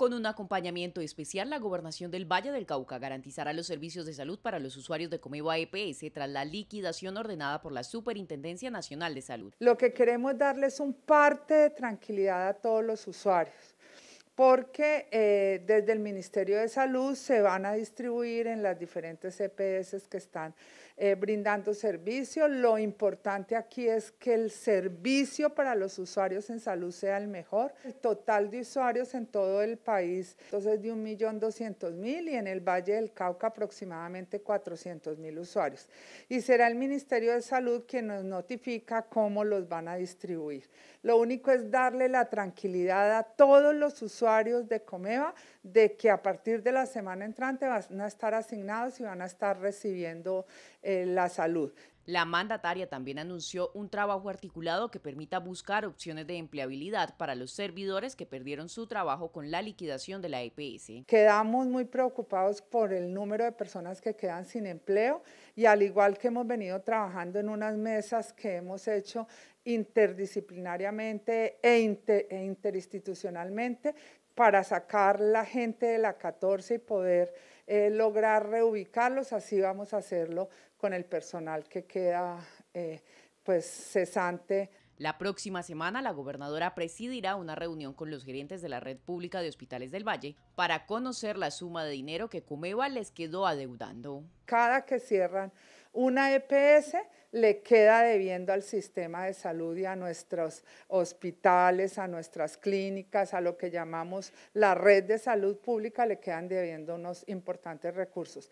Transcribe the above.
Con un acompañamiento especial, la Gobernación del Valle del Cauca garantizará los servicios de salud para los usuarios de Comeba EPS tras la liquidación ordenada por la Superintendencia Nacional de Salud. Lo que queremos darles un parte de tranquilidad a todos los usuarios porque eh, desde el Ministerio de Salud se van a distribuir en las diferentes EPS que están eh, brindando servicio. Lo importante aquí es que el servicio para los usuarios en salud sea el mejor. El total de usuarios en todo el país entonces de 1.200.000 y en el Valle del Cauca aproximadamente 400.000 usuarios. Y será el Ministerio de Salud quien nos notifica cómo los van a distribuir. Lo único es darle la tranquilidad a todos los usuarios de Comeva de que a partir de la semana entrante van a estar asignados y van a estar recibiendo eh, la salud. La mandataria también anunció un trabajo articulado que permita buscar opciones de empleabilidad para los servidores que perdieron su trabajo con la liquidación de la EPS. Quedamos muy preocupados por el número de personas que quedan sin empleo y al igual que hemos venido trabajando en unas mesas que hemos hecho interdisciplinariamente e, e interinstitucionalmente para sacar la gente de la 14 y poder eh, lograr reubicarlos, así vamos a hacerlo con el personal que queda eh, pues cesante. La próxima semana la gobernadora presidirá una reunión con los gerentes de la red pública de hospitales del Valle para conocer la suma de dinero que Cumeva les quedó adeudando. Cada que cierran una EPS le queda debiendo al sistema de salud y a nuestros hospitales, a nuestras clínicas, a lo que llamamos la red de salud pública, le quedan debiendo unos importantes recursos.